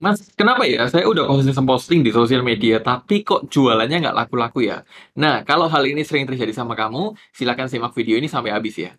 Mas, kenapa ya? Saya udah posting-posting di sosial media, tapi kok jualannya nggak laku-laku ya? Nah, kalau hal ini sering terjadi sama kamu, silahkan simak video ini sampai habis ya.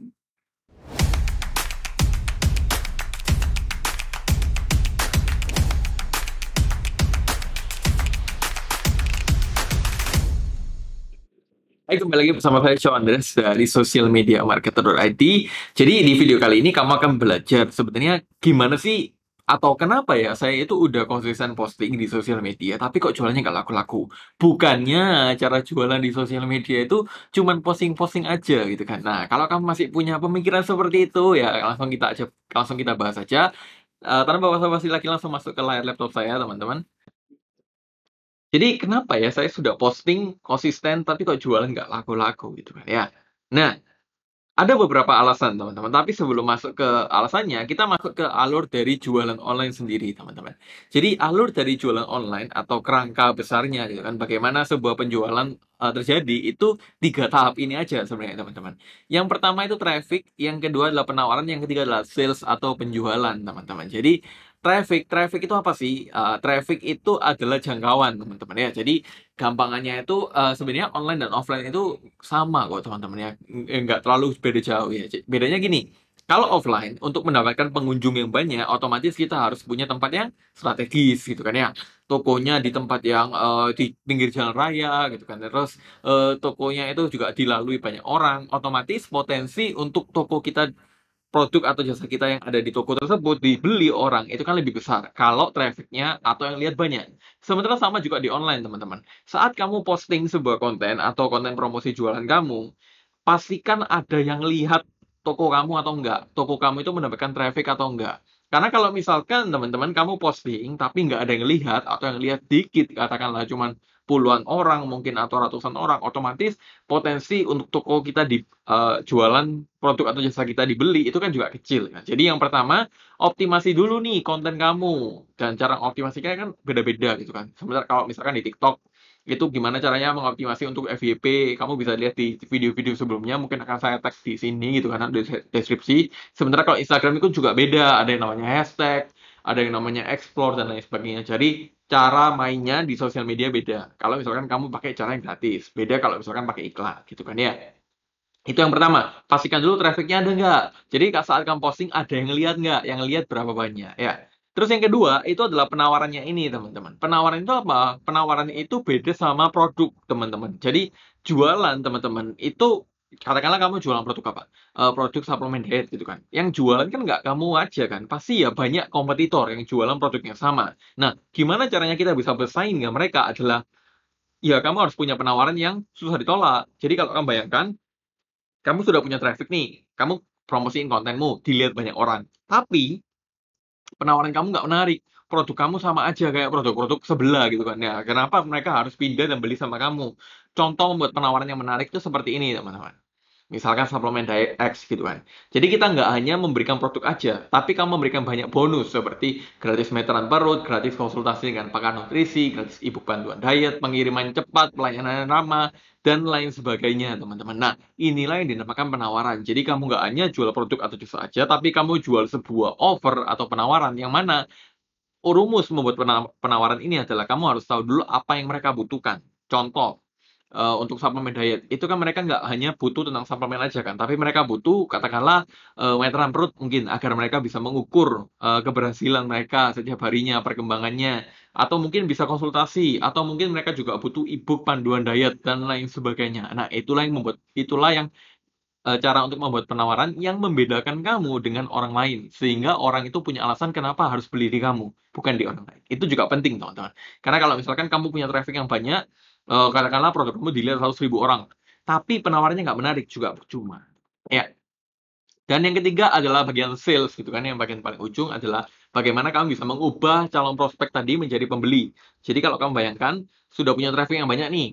Hai, kembali lagi bersama saya Sean Andres dari Social Media Marketer.id. Jadi di video kali ini kamu akan belajar sebenarnya gimana sih atau kenapa ya saya itu udah konsisten posting di sosial media tapi kok jualannya nggak laku-laku bukannya cara jualan di sosial media itu cuman posting-posting aja gitu kan nah kalau kamu masih punya pemikiran seperti itu ya langsung kita aja langsung kita bahas aja uh, tanpa basa-basi lagi langsung masuk ke layar laptop saya teman-teman jadi kenapa ya saya sudah posting konsisten tapi kok jualan nggak laku-laku gitu kan ya nah ada beberapa alasan teman-teman. Tapi sebelum masuk ke alasannya, kita masuk ke alur dari jualan online sendiri teman-teman. Jadi alur dari jualan online atau kerangka besarnya gitu kan, bagaimana sebuah penjualan uh, terjadi itu tiga tahap ini aja sebenarnya teman-teman. Yang pertama itu traffic, yang kedua adalah penawaran, yang ketiga adalah sales atau penjualan teman-teman. Jadi Traffic, traffic itu apa sih? Uh, traffic itu adalah jangkauan, teman-teman ya. Jadi gampangannya itu uh, sebenarnya online dan offline itu sama kok, teman-teman ya. Nggak terlalu beda jauh ya. Bedanya gini, kalau offline untuk mendapatkan pengunjung yang banyak otomatis kita harus punya tempat yang strategis gitu kan ya tokonya di tempat yang uh, di pinggir jalan raya gitu kan terus uh, tokonya itu juga dilalui banyak orang otomatis potensi untuk toko kita produk atau jasa kita yang ada di toko tersebut dibeli orang itu kan lebih besar kalau trafficnya atau yang lihat banyak. Sementara sama juga di online teman-teman. Saat kamu posting sebuah konten atau konten promosi jualan kamu, pastikan ada yang lihat toko kamu atau enggak. Toko kamu itu mendapatkan traffic atau enggak. Karena kalau misalkan teman-teman kamu posting tapi nggak ada yang lihat atau yang lihat dikit, katakanlah cuma puluhan orang mungkin atau ratusan orang, otomatis potensi untuk toko kita di uh, jualan produk atau jasa kita dibeli itu kan juga kecil. Ya. Jadi yang pertama optimasi dulu nih konten kamu dan cara optimasinya kan beda-beda gitu kan. Sementara kalau misalkan di TikTok itu gimana caranya mengoptimasi untuk FYP. Kamu bisa lihat di video-video sebelumnya, mungkin akan saya tag di sini gitu karena deskripsi. Sementara kalau Instagram itu juga beda, ada yang namanya hashtag, ada yang namanya explore dan lain sebagainya. Jadi cara mainnya di sosial media beda. Kalau misalkan kamu pakai cara yang gratis, beda kalau misalkan pakai iklan gitu kan ya. Itu yang pertama, pastikan dulu trafficnya ada nggak. Jadi saat kamu posting ada yang lihat nggak, yang lihat berapa banyak ya. Terus yang kedua itu adalah penawarannya ini teman-teman. Penawaran itu apa? Penawaran itu beda sama produk teman-teman. Jadi jualan teman-teman itu katakanlah kamu jualan produk apa? E, produk suplemen diet gitu kan. Yang jualan kan nggak kamu aja kan. Pasti ya banyak kompetitor yang jualan produknya sama. Nah, gimana caranya kita bisa bersaing dengan mereka adalah ya kamu harus punya penawaran yang susah ditolak. Jadi kalau kamu bayangkan, kamu sudah punya traffic nih, kamu promosiin kontenmu, dilihat banyak orang. Tapi penawaran kamu nggak menarik produk kamu sama aja kayak produk-produk sebelah gitu kan ya kenapa mereka harus pindah dan beli sama kamu contoh membuat penawaran yang menarik itu seperti ini teman-teman Misalkan suplemen diet X gitu kan. Jadi kita nggak hanya memberikan produk aja, tapi kamu memberikan banyak bonus seperti gratis meteran perut, gratis konsultasi dengan pakar nutrisi, gratis ibu bantuan diet, pengiriman cepat, pelayanan ramah, dan lain sebagainya teman-teman. Nah inilah yang dinamakan penawaran. Jadi kamu nggak hanya jual produk atau jasa aja, tapi kamu jual sebuah offer atau penawaran yang mana rumus membuat penawaran ini adalah kamu harus tahu dulu apa yang mereka butuhkan. Contoh, uh, untuk suplemen diet itu kan mereka nggak hanya butuh tentang suplemen aja kan tapi mereka butuh katakanlah uh, eh, meteran perut mungkin agar mereka bisa mengukur uh, keberhasilan mereka setiap harinya perkembangannya atau mungkin bisa konsultasi atau mungkin mereka juga butuh e panduan diet dan lain sebagainya nah itulah yang membuat itulah yang cara untuk membuat penawaran yang membedakan kamu dengan orang lain sehingga orang itu punya alasan kenapa harus beli di kamu bukan di orang lain itu juga penting teman-teman karena kalau misalkan kamu punya traffic yang banyak uh, katakanlah produk kamu dilihat 100 ribu orang, tapi penawarannya nggak menarik juga cuma, Ya. Dan yang ketiga adalah bagian sales gitu kan, yang bagian paling ujung adalah bagaimana kamu bisa mengubah calon prospek tadi menjadi pembeli. Jadi kalau kamu bayangkan sudah punya traffic yang banyak nih,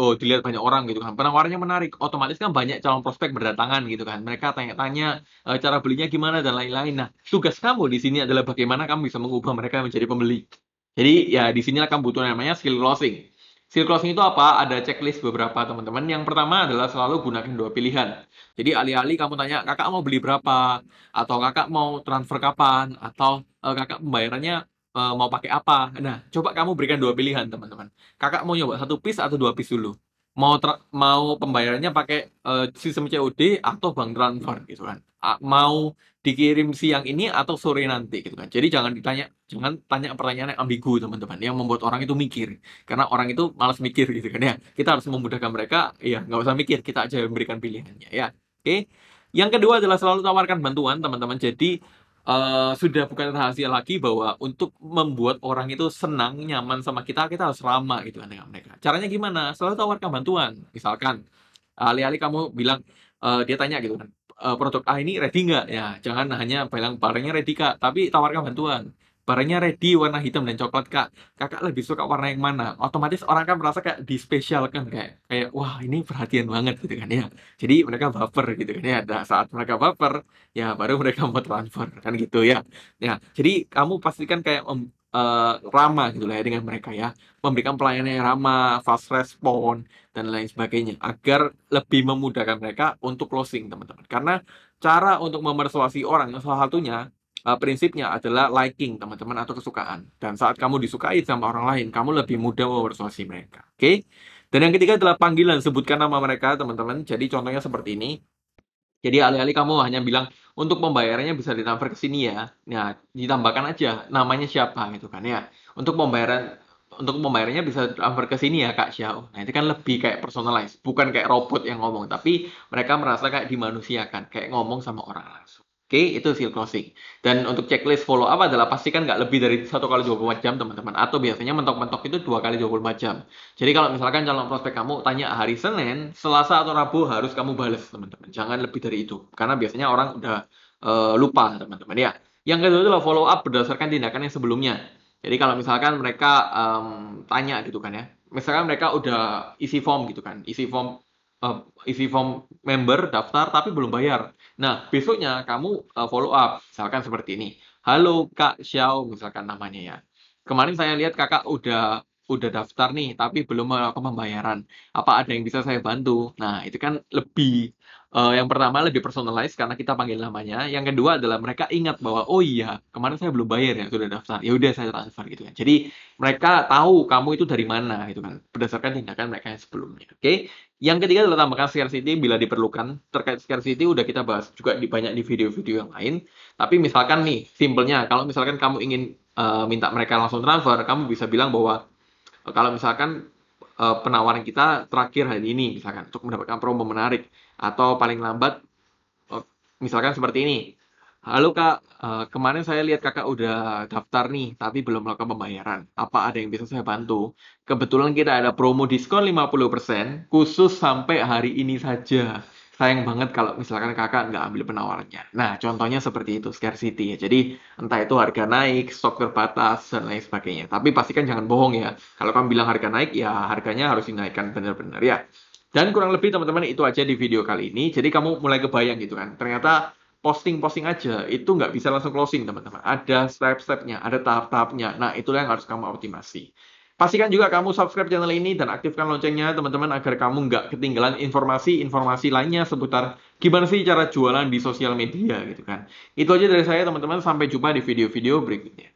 oh dilihat banyak orang gitu kan penawarannya menarik otomatis kan banyak calon prospek berdatangan gitu kan mereka tanya-tanya e, cara belinya gimana dan lain-lain nah tugas kamu di sini adalah bagaimana kamu bisa mengubah mereka menjadi pembeli jadi ya di sinilah kamu butuh namanya skill closing Sirkulasi closing itu apa? Ada checklist beberapa teman-teman. Yang pertama adalah selalu gunakan dua pilihan. Jadi alih-alih kamu tanya, kakak mau beli berapa? Atau kakak mau transfer kapan? Atau e, kakak pembayarannya e, mau pakai apa? Nah, coba kamu berikan dua pilihan, teman-teman. Kakak mau nyoba satu piece atau dua piece dulu? mau mau pembayarannya pakai uh, sistem COD atau bank transfer gitu kan A, mau dikirim siang ini atau sore nanti gitu kan jadi jangan ditanya jangan tanya pertanyaan yang ambigu teman-teman yang membuat orang itu mikir karena orang itu malas mikir gitu kan ya kita harus memudahkan mereka ya nggak usah mikir kita aja memberikan pilihannya ya oke okay? yang kedua adalah selalu tawarkan bantuan teman-teman jadi uh, sudah bukan rahasia lagi bahwa untuk membuat orang itu senang, nyaman sama kita, kita harus ramah gitu kan dengan mereka. Caranya gimana? Selalu tawarkan bantuan. Misalkan, alih-alih kamu bilang, uh, dia tanya gitu kan, uh, produk A ini ready nggak? Ya, jangan hanya bilang barangnya ready kak, tapi tawarkan bantuan barangnya ready warna hitam dan coklat kak kakak lebih suka warna yang mana otomatis orang kan merasa kayak dispesialkan kayak kayak wah ini perhatian banget gitu kan ya jadi mereka baper gitu kan ya nah, saat mereka baper ya baru mereka mau transfer kan gitu ya ya jadi kamu pastikan kayak um, uh, ramah gitu lah ya dengan mereka ya memberikan pelayanan yang ramah fast respon dan lain sebagainya agar lebih memudahkan mereka untuk closing teman-teman karena cara untuk memersuasi orang salah satunya Eh, prinsipnya adalah liking teman-teman atau kesukaan. Dan saat kamu disukai sama orang lain, kamu lebih mudah mempersuasi mereka. Oke? Okay? Dan yang ketiga adalah panggilan, sebutkan nama mereka teman-teman. Jadi contohnya seperti ini. Jadi alih-alih kamu hanya bilang untuk pembayarannya bisa ditransfer ke sini ya. Nah, ditambahkan aja namanya siapa gitu kan ya. Untuk pembayaran untuk pembayarannya bisa transfer ke sini ya Kak Xiao. Nah itu kan lebih kayak personalized, bukan kayak robot yang ngomong, tapi mereka merasa kayak dimanusiakan, kayak ngomong sama orang langsung. Oke, okay, itu seal closing. Dan untuk checklist follow up adalah pastikan nggak lebih dari satu kali 24 jam, teman-teman. Atau biasanya mentok-mentok itu dua kali 24 jam. Jadi kalau misalkan calon prospek kamu tanya hari Senin, Selasa atau Rabu harus kamu balas, teman-teman. Jangan lebih dari itu. Karena biasanya orang udah uh, lupa, teman-teman ya. Yang kedua adalah follow up berdasarkan tindakan yang sebelumnya. Jadi kalau misalkan mereka um, tanya gitu kan ya, misalkan mereka udah isi form gitu kan, isi form uh, isi form member daftar tapi belum bayar. Nah, besoknya kamu uh, follow up, misalkan seperti ini. Halo Kak Xiao, misalkan namanya ya. Kemarin saya lihat kakak udah udah daftar nih, tapi belum melakukan pembayaran. Apa ada yang bisa saya bantu? Nah, itu kan lebih uh, yang pertama lebih personalized karena kita panggil namanya. Yang kedua adalah mereka ingat bahwa oh iya kemarin saya belum bayar ya sudah daftar. Ya udah saya transfer gitu kan. Jadi mereka tahu kamu itu dari mana gitu kan berdasarkan tindakan mereka yang sebelumnya. Oke, okay? Yang ketiga adalah tambahkan scarcity bila diperlukan. Terkait scarcity udah kita bahas juga di banyak di video-video yang lain. Tapi misalkan nih, simpelnya kalau misalkan kamu ingin uh, minta mereka langsung transfer, kamu bisa bilang bahwa uh, kalau misalkan uh, penawaran kita terakhir hari ini misalkan untuk mendapatkan promo menarik atau paling lambat uh, misalkan seperti ini. Halo Kak, uh, kemarin saya lihat Kakak udah daftar nih, tapi belum melakukan pembayaran. Apa ada yang bisa saya bantu? Kebetulan kita ada promo diskon 50% khusus sampai hari ini saja. Sayang banget kalau misalkan Kakak nggak ambil penawarannya. Nah, contohnya seperti itu, scarcity ya. Jadi, entah itu harga naik, stok terbatas, dan lain sebagainya. Tapi pastikan jangan bohong ya. Kalau kamu bilang harga naik, ya harganya harus dinaikkan benar-benar ya. Dan kurang lebih teman-teman itu aja di video kali ini. Jadi kamu mulai kebayang gitu kan. Ternyata posting-posting aja itu nggak bisa langsung closing teman-teman ada step-stepnya ada tahap-tahapnya nah itulah yang harus kamu optimasi Pastikan juga kamu subscribe channel ini dan aktifkan loncengnya teman-teman agar kamu nggak ketinggalan informasi-informasi lainnya seputar gimana sih cara jualan di sosial media gitu kan. Itu aja dari saya teman-teman, sampai jumpa di video-video berikutnya.